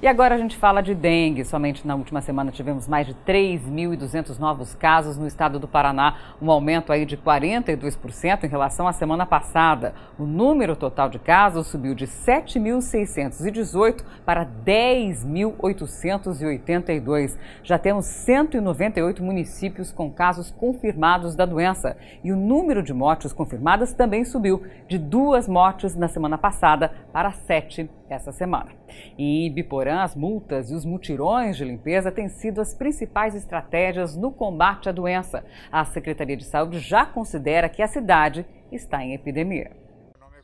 E agora a gente fala de dengue. Somente na última semana tivemos mais de 3.200 novos casos no estado do Paraná, um aumento aí de 42% em relação à semana passada. O número total de casos subiu de 7.618 para 10.882. Já temos 198 municípios com casos confirmados da doença. E o número de mortes confirmadas também subiu, de duas mortes na semana passada para sete essa semana. em Ibiporã, as multas e os mutirões de limpeza têm sido as principais estratégias no combate à doença. A Secretaria de Saúde já considera que a cidade está em epidemia.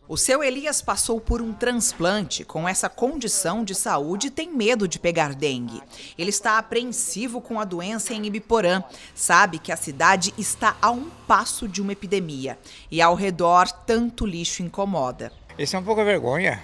O seu Elias passou por um transplante. Com essa condição de saúde, tem medo de pegar dengue. Ele está apreensivo com a doença em Ibiporã. Sabe que a cidade está a um passo de uma epidemia. E ao redor, tanto lixo incomoda. Isso é um pouco vergonha.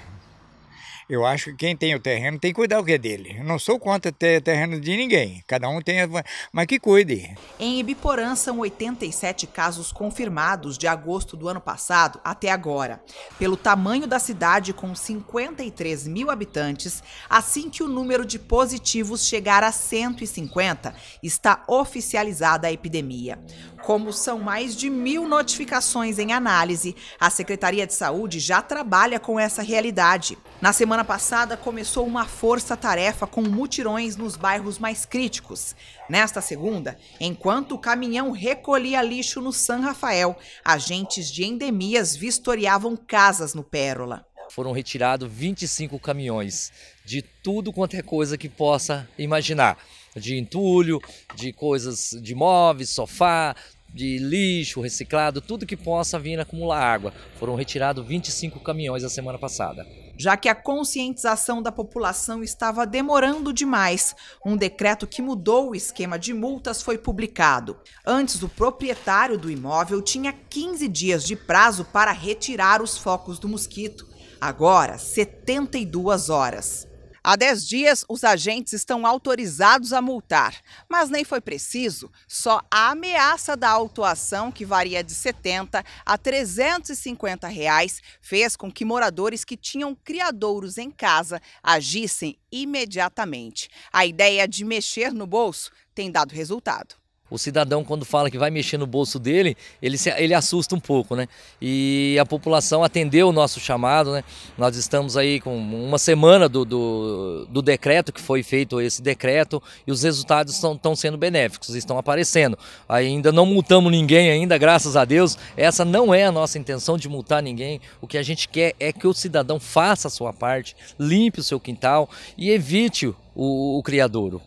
Eu acho que quem tem o terreno tem que cuidar o que é dele. Eu não sou contra ter terreno de ninguém. Cada um tem, a... mas que cuide. Em Ibiporã são 87 casos confirmados de agosto do ano passado até agora. Pelo tamanho da cidade com 53 mil habitantes, assim que o número de positivos chegar a 150, está oficializada a epidemia. Como são mais de mil notificações em análise, a Secretaria de Saúde já trabalha com essa realidade. Na semana semana passada começou uma força-tarefa com mutirões nos bairros mais críticos. Nesta segunda, enquanto o caminhão recolhia lixo no San Rafael, agentes de endemias vistoriavam casas no Pérola. Foram retirados 25 caminhões de tudo quanto é coisa que possa imaginar. De entulho, de coisas de móveis, sofá, de lixo, reciclado, tudo que possa vir acumular água. Foram retirados 25 caminhões a semana passada já que a conscientização da população estava demorando demais. Um decreto que mudou o esquema de multas foi publicado. Antes, o proprietário do imóvel tinha 15 dias de prazo para retirar os focos do mosquito. Agora, 72 horas. Há 10 dias, os agentes estão autorizados a multar, mas nem foi preciso, só a ameaça da autuação, que varia de 70 a 350 reais, fez com que moradores que tinham criadouros em casa agissem imediatamente. A ideia de mexer no bolso tem dado resultado o cidadão, quando fala que vai mexer no bolso dele, ele, se, ele assusta um pouco, né? E a população atendeu o nosso chamado, né? Nós estamos aí com uma semana do, do, do decreto, que foi feito esse decreto, e os resultados estão sendo benéficos, estão aparecendo. Ainda não multamos ninguém ainda, graças a Deus. Essa não é a nossa intenção de multar ninguém. O que a gente quer é que o cidadão faça a sua parte, limpe o seu quintal e evite o, o criadouro.